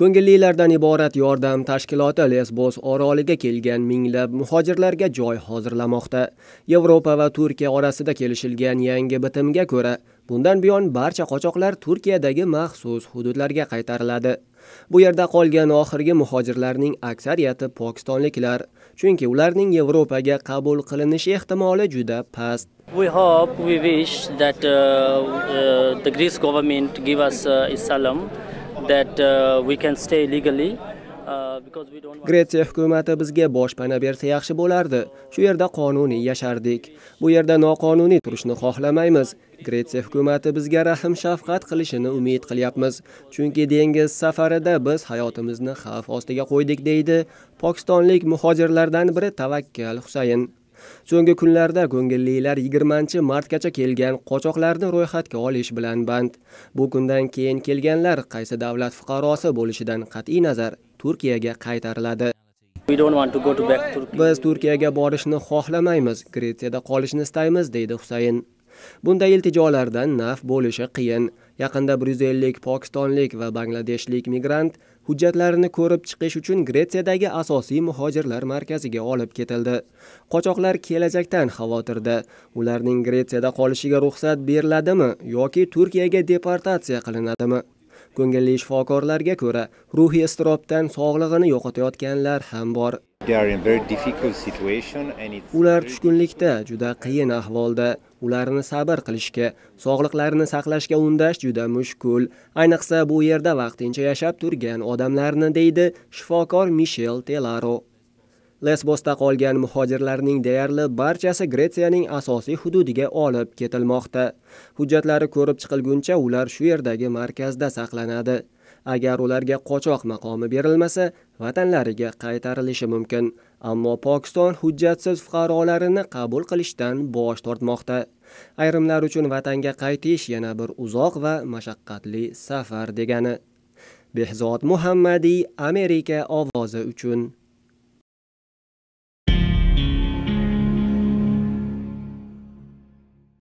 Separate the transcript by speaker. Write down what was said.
Speaker 1: ko'ngillilardan iborat yordam tashkiloti lesbos oroliga kelgan minglab muhojirlarga joy hozirlamoqda yevropa va turkiya orasida kelishilgan yangi bitimga ko'ra bundan buyon barcha qochoqlar turkiyadagi maxsus hududlarga qaytariladi bu yerda qolgan oxirgi muhojirlarning aksariyati pokistonliklar chunki ularning yevropaga qabul qilinish ehtimoli juda past We hope, we wish that uh, uh, the Greece government give us uh, asylum that uh, we can stay legally. Uh, Gretsiya hukumati bizga boshpana bersa yaxshi bo'lardi. Shu yerda qonuniy yashardik. Bu yerda noqonuniy turishni xohlamaymiz. Gretsiya hukumati bizga rahm shafqat qilishini umid qilyapmiz. Chunki dengiz safarida biz hayotimizni xavf ostiga qo'ydik deydi pokistonlik muhojirlardan biri Tavakkal Husayn. So'nggi kunlarda ko'ngillilar 20-martgacha kelgan qochoqlarni ro'yxatga olish bilan band. Bu kundan keyin kelganlar qaysi davlat fuqarosi bo'lishidan qat'i nazar Turkiyaga qaytariladi. Biz Turkiyaga borishni xohlamaymiz, Gretsiyada qolishni istaymiz, deydi Husayn. Bunday iltijolardan naf bo'lishi qiyin. Yaqinda 150 pokistonlik va bangladeshlik migrant hujjatlarini ko'rib chiqish uchun Gretsiyadagi asosiy muhojirlar markaziga olib ketildi. Qochoqlar kelajakdan xavotirda. Ularning Gretsiyada qolishiga ruxsat beriladimi yoki Turkiyaga deportatsiya qilinadimi? Ko'ngilli shifokorlarga ko'ra, ruhiy iztirobdan sog'lig'ini yo'qotayotganlar ham bor. Ular tushkunlikda, juda qiyin ahvolda. ularni sabr qilishga, sog'liqlarini saqlashga undash juda mushkul. Ayniqsa bu yerda vaqtincha yashab turgan odamlarni deydi shifokor Michel Telaro. Lesbosda qolgan muhojirlarning deyarli barchasi Gretsiyaning asosiy hududiga olib ketilmoqda. Hujjatlari ko'rib chiqilguncha ular shu yerdagi markazda saqlanadi. agar ularga qochoq maqomi berilmasa vatanlariga qaytarilishi mumkin ammo pokiston hujjatsiz fuqarolarini qabul qilishdan bosh tortmoqda ayrimlar uchun vatanga qaytish yana bir uzoq va mashaqqatli safar degani behzod muhammadiy amerika ovozi uchun